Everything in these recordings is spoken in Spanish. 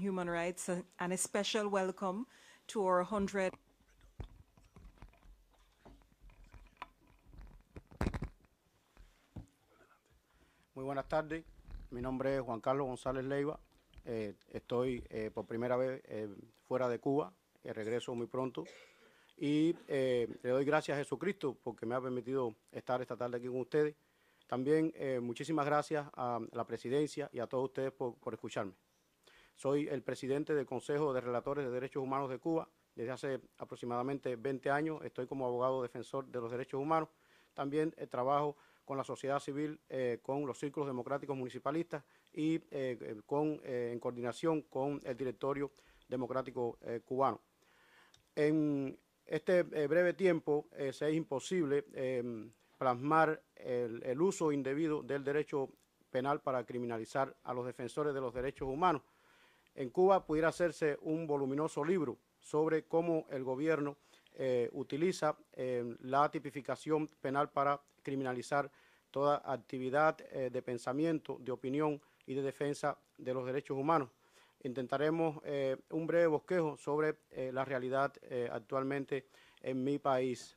human rights, and a special welcome to our 100. Muy buenas tardes. Mi nombre es Juan Carlos González Leiva. Eh, estoy eh, por primera vez eh, fuera de Cuba. regreso muy pronto. Y le doy gracias a Jesucristo porque me ha permitido estar esta tarde aquí con ustedes. También muchísimas gracias a la presidencia y a todos ustedes por escucharme. Soy el presidente del Consejo de Relatores de Derechos Humanos de Cuba. Desde hace aproximadamente 20 años estoy como abogado defensor de los derechos humanos. También eh, trabajo con la sociedad civil, eh, con los círculos democráticos municipalistas y eh, en coordinación con el directorio democrático cubano. En este breve tiempo se es imposible em, plasmar el uso indebido del derecho penal para criminalizar a los defensores de los derechos humanos en Cuba pudiera hacerse un voluminoso libro sobre cómo el gobierno eh, utiliza eh, la tipificación penal para criminalizar toda actividad eh, de pensamiento, de opinión y de defensa de los derechos humanos. Intentaremos un breve bosquejo sobre la realidad actualmente en mi país.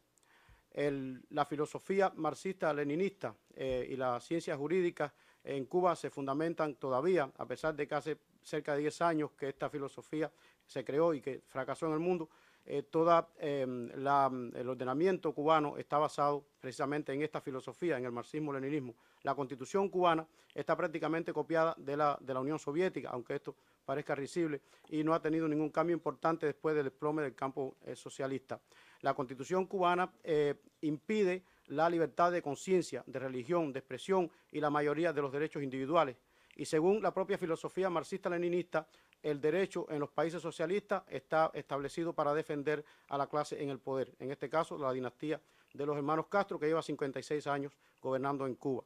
la filosofía marxista-leninista y las ciencias jurídicas en Cuba se fundamentan todavía, a pesar de que hace cerca de 10 años que esta filosofía se creó y que fracasó en el mundo, eh, todo em, el ordenamiento cubano está basado precisamente en esta filosofía, en el marxismo-leninismo. La constitución cubana está prácticamente copiada de la, Unión Soviética, aunque esto parezca risible, y no ha tenido ningún cambio importante después del desplome del campo eh, socialista. La constitución cubana eh, impide la libertad de conciencia, de religión, de expresión y la mayoría de los derechos individuales y según la propia filosofía marxista-leninista, el derecho en los países socialistas está establecido para defender a la clase en el poder, en este caso la dinastía de los hermanos Castro, que lleva 56 años gobernando en Cuba.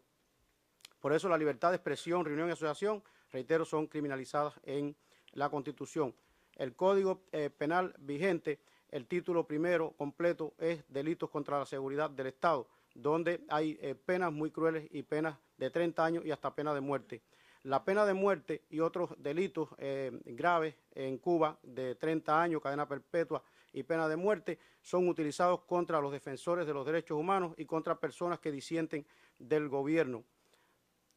Por eso la libertad de expresión, reunión y asociación, reitero, son criminalizadas en la Constitución. El Código eh, Penal vigente, el título primero completo es delitos contra la seguridad del Estado, donde hay eh, penas muy crueles y penas de 30 años y hasta pena de muerte la pena de muerte y otros delitos eh, graves en Cuba de 30 años, cadena perpetua y pena de muerte, son utilizados contra los defensores de los derechos humanos y contra personas que disienten del gobierno.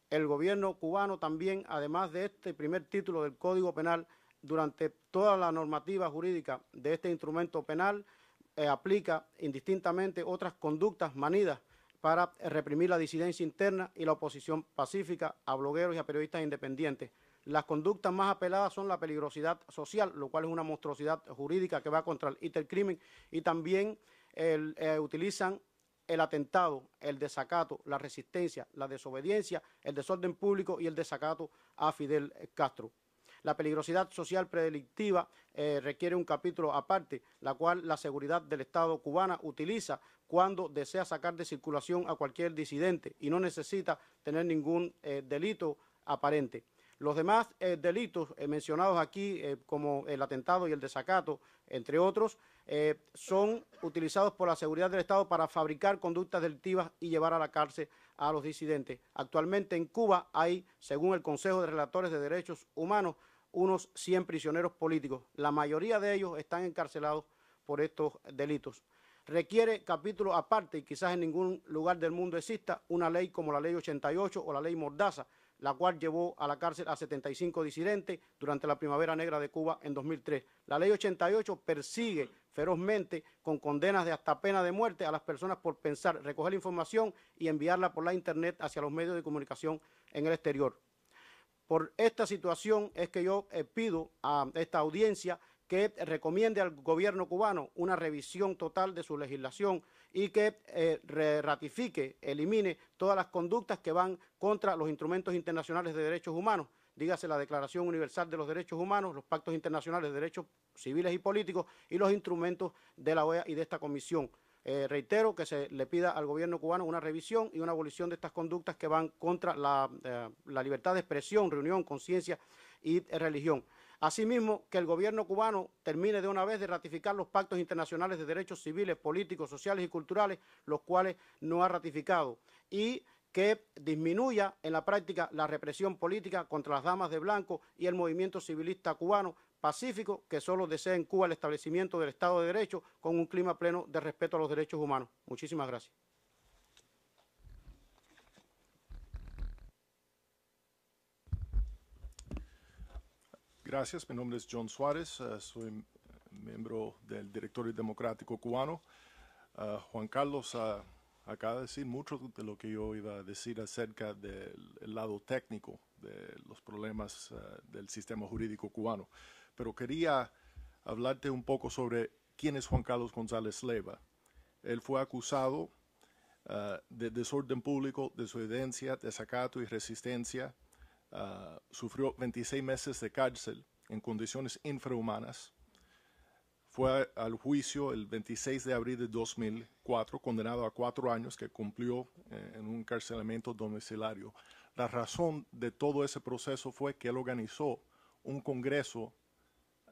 El gobierno cubano también, además de este primer título del Código Penal, durante toda la normativa jurídica de este instrumento penal, eh, aplica indistintamente otras conductas manidas para reprimir la disidencia interna y la oposición pacífica a blogueros y a periodistas independientes. Las conductas más apeladas son la peligrosidad social, lo cual es una monstruosidad jurídica que va contra el crimen, y también eh, utilizan el atentado, el desacato, la resistencia, la desobediencia, el desorden público y el desacato a Fidel Castro. La peligrosidad social predelictiva eh, requiere un capítulo aparte, la cual la seguridad del Estado cubana utiliza cuando desea sacar de circulación a cualquier disidente y no necesita tener ningún eh, delito aparente. Los demás eh, delitos mencionados aquí, como el atentado y el desacato, entre otros, eh, son utilizados por la seguridad del Estado para fabricar conductas delictivas y llevar a la cárcel a los disidentes. Actualmente en Cuba hay, según el Consejo de Relatores de Derechos Humanos, unos 100 prisioneros políticos. La mayoría de ellos están encarcelados por estos delitos. Requiere capítulo aparte y quizás en ningún lugar del mundo exista una ley como la ley 88 o la ley Mordaza, la cual llevó a la cárcel a 75 disidentes durante la Primavera Negra de Cuba en 2003. La Ley 88 persigue ferozmente con condenas de hasta pena de muerte a las personas por pensar, recoger información y enviarla por la Internet hacia los medios de comunicación en el exterior. Por esta situación es que yo eh, pido a esta audiencia que recomiende al gobierno cubano una revisión total de su legislación y que eh, ratifique, elimine todas las conductas que van contra los instrumentos internacionales de derechos humanos, dígase la Declaración Universal de los Derechos Humanos, los pactos internacionales de derechos civiles y políticos y los instrumentos de la OEA y de esta comisión. Eh, reitero que se le pida al gobierno cubano una revisión y una abolición de estas conductas que van contra la eh, libertad de expresión, reunión, conciencia y religión. Asimismo, que el gobierno cubano termine de una vez de ratificar los pactos internacionales de derechos civiles, políticos, sociales y culturales, los cuales no ha ratificado, y que disminuya en la práctica la represión política contra las damas de blanco y el movimiento civilista cubano pacífico que solo desea en Cuba el establecimiento del Estado de Derecho con un clima pleno de respeto a los derechos humanos. Muchísimas gracias. Gracias, mi nombre es John Suárez, eh, soy miembro del Directorio Democrático Cubano. Eh, Juan Carlos eh, acaba de decir mucho de lo que yo iba a decir acerca del lado técnico de los problemas del sistema jurídico cubano, pero quería hablarte un poco sobre quién es Juan Carlos González Leva. Él fue acusado de desorden público, de de desacato y resistencia Ah, sufrió 26 meses de cárcel en condiciones infrahumanas. Fue al juicio el 26 de abril de 2004, condenado a cuatro años que cumplió eh, en un encarcelamiento domiciliario. La razón de todo ese proceso fue que él organizó un congreso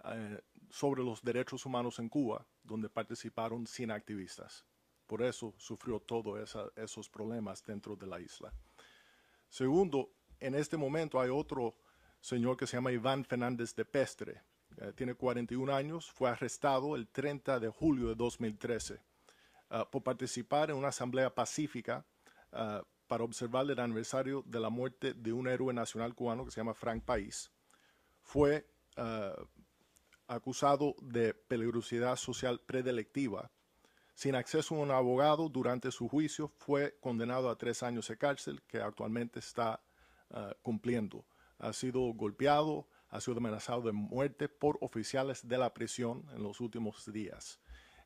eh, sobre los derechos humanos en Cuba, donde participaron 100 activistas. Por eso sufrió todos esos problemas dentro de la isla. Segundo, en este momento hay otro señor que se llama Iván Fernández de Pestre. Eh, tiene 41 años, fue arrestado el 30 de julio de 2013 eh, por participar en una asamblea pacífica eh, para observar el aniversario de la muerte de un héroe nacional cubano que se llama Frank País. Fue acusado de peligrosidad social predelectiva. Sin acceso a un abogado durante su juicio, fue condenado a tres años de cárcel, que actualmente está Ah, cumpliendo. Ha sido golpeado, ha sido amenazado de muerte por oficiales de la prisión en los últimos días.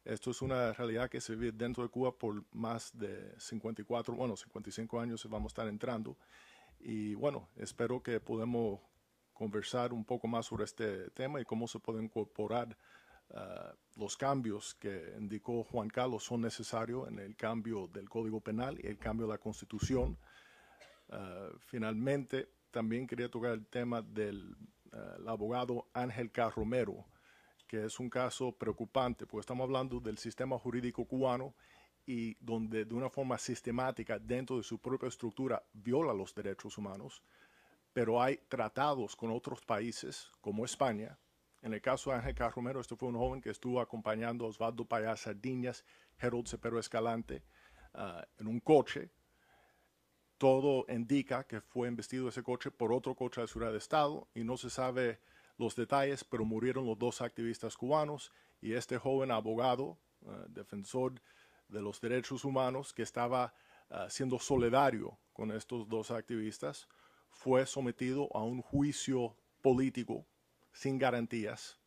Esto es una realidad que se vive dentro de Cuba por más de 54, bueno, 55 años vamos a estar entrando. Y bueno, espero que podamos conversar un poco más sobre este tema y cómo se pueden incorporar ah, los cambios que indicó Juan Carlos son necesarios en el cambio del Código Penal y el cambio de la Constitución. Ah, finalmente, también quería tocar el tema del ah, abogado Ángel Carromero, que es un caso preocupante, porque estamos hablando del sistema jurídico cubano y donde de una forma sistemática dentro de su propia estructura viola los derechos humanos, pero hay tratados con otros países como España. En el caso de Ángel Carromero, este fue un joven que estuvo acompañando a Osvaldo Payá Sardiñas, Harold Cepero Escalante, ah, en un coche todo indica que fue embestido ese coche por otro coche de Ciudad de Estado y no se sabe los detalles, pero murieron los dos activistas cubanos y este joven abogado, eh, defensor de los derechos humanos, que estaba eh, siendo solidario con estos dos activistas, fue sometido a un juicio político sin garantías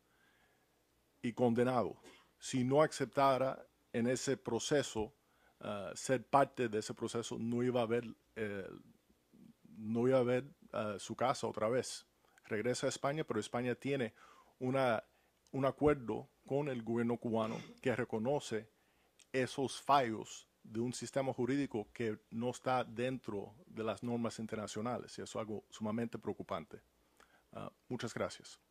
y condenado. Si no aceptara en ese proceso eh, ser parte de ese proceso, no iba a ver, eh, no iba a ver eh, su casa otra vez. Regresa a España, pero España tiene un acuerdo con el gobierno cubano que reconoce esos fallos de un sistema jurídico que no está dentro de las normas internacionales y eso es algo sumamente preocupante. Ah, muchas gracias.